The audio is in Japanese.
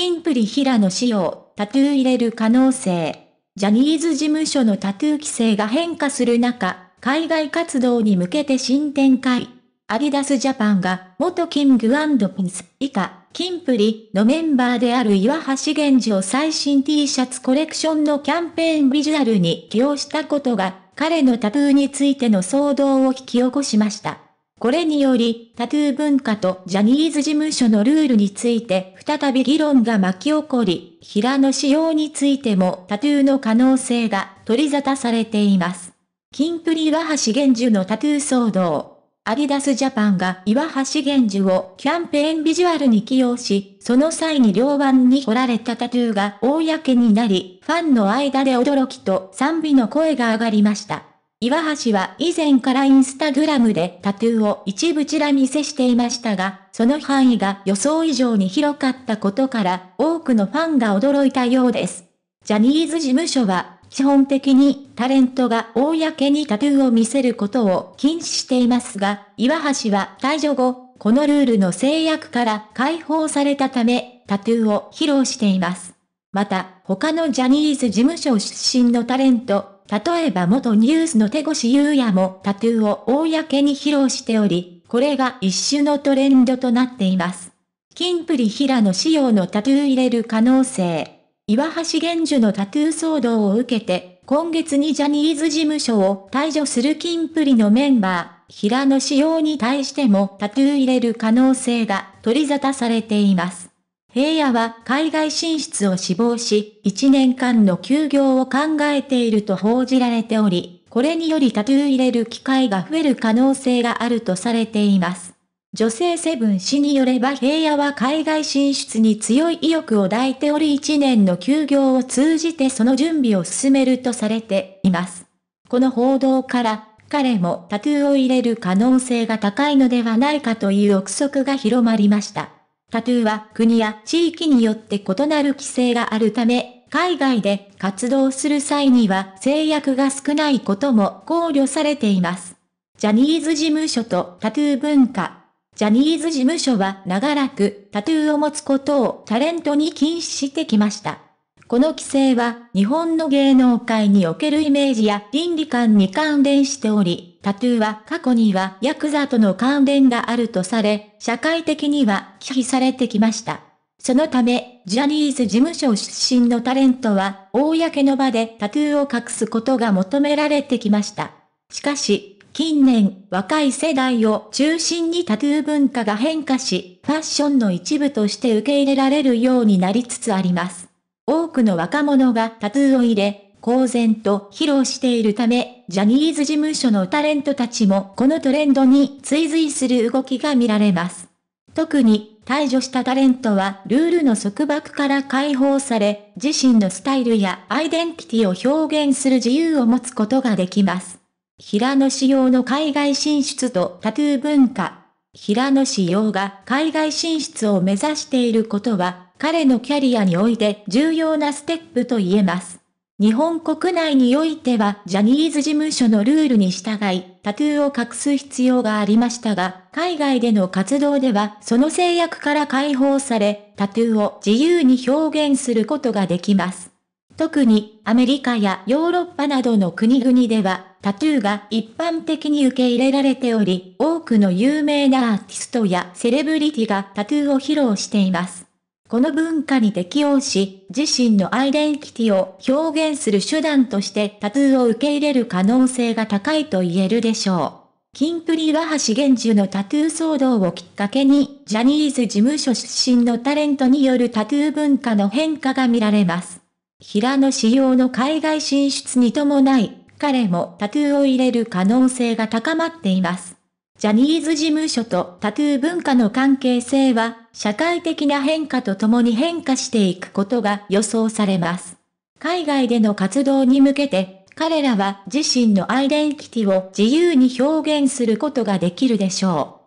キンプリ平野仕様、タトゥー入れる可能性。ジャニーズ事務所のタトゥー規制が変化する中、海外活動に向けて新展開。アディダスジャパンが、元キングピンス、以下、キンプリのメンバーである岩橋玄治を最新 T シャツコレクションのキャンペーンビジュアルに起用したことが、彼のタトゥーについての騒動を引き起こしました。これにより、タトゥー文化とジャニーズ事務所のルールについて再び議論が巻き起こり、平野仕様についてもタトゥーの可能性が取り沙汰されています。キンプリ岩橋玄樹のタトゥー騒動。アディダスジャパンが岩橋玄樹をキャンペーンビジュアルに起用し、その際に両腕に彫られたタトゥーが公になり、ファンの間で驚きと賛美の声が上がりました。岩橋は以前からインスタグラムでタトゥーを一部ちら見せしていましたが、その範囲が予想以上に広かったことから、多くのファンが驚いたようです。ジャニーズ事務所は、基本的にタレントが公にタトゥーを見せることを禁止していますが、岩橋は退場後、このルールの制約から解放されたため、タトゥーを披露しています。また、他のジャニーズ事務所出身のタレント、例えば元ニュースの手越優也もタトゥーを公に披露しており、これが一種のトレンドとなっています。金プリ平野仕様のタトゥー入れる可能性。岩橋玄樹のタトゥー騒動を受けて、今月にジャニーズ事務所を退場する金プリのメンバー、平野仕様に対してもタトゥー入れる可能性が取り沙汰されています。平野は海外進出を志望し、1年間の休業を考えていると報じられており、これによりタトゥー入れる機会が増える可能性があるとされています。女性セブン氏によれば平野は海外進出に強い意欲を抱いており1年の休業を通じてその準備を進めるとされています。この報道から彼もタトゥーを入れる可能性が高いのではないかという憶測が広まりました。タトゥーは国や地域によって異なる規制があるため、海外で活動する際には制約が少ないことも考慮されています。ジャニーズ事務所とタトゥー文化。ジャニーズ事務所は長らくタトゥーを持つことをタレントに禁止してきました。この規制は日本の芸能界におけるイメージや倫理観に関連しており、タトゥーは過去にはヤクザとの関連があるとされ、社会的には忌避されてきました。そのため、ジャニーズ事務所出身のタレントは、公の場でタトゥーを隠すことが求められてきました。しかし、近年、若い世代を中心にタトゥー文化が変化し、ファッションの一部として受け入れられるようになりつつあります。多くの若者がタトゥーを入れ、公然と披露しているため、ジャニーズ事務所のタレントたちもこのトレンドに追随する動きが見られます。特に、退場したタレントはルールの束縛から解放され、自身のスタイルやアイデンティティを表現する自由を持つことができます。平野仕様の海外進出とタトゥー文化。平野仕様が海外進出を目指していることは、彼のキャリアにおいて重要なステップと言えます。日本国内においてはジャニーズ事務所のルールに従い、タトゥーを隠す必要がありましたが、海外での活動ではその制約から解放され、タトゥーを自由に表現することができます。特にアメリカやヨーロッパなどの国々では、タトゥーが一般的に受け入れられており、多くの有名なアーティストやセレブリティがタトゥーを披露しています。この文化に適応し、自身のアイデンティティを表現する手段としてタトゥーを受け入れる可能性が高いと言えるでしょう。キンプリ岩橋玄樹のタトゥー騒動をきっかけに、ジャニーズ事務所出身のタレントによるタトゥー文化の変化が見られます。平野仕様の海外進出に伴い、彼もタトゥーを入れる可能性が高まっています。ジャニーズ事務所とタトゥー文化の関係性は、社会的な変化とともに変化していくことが予想されます。海外での活動に向けて、彼らは自身のアイデンティティを自由に表現することができるでしょう。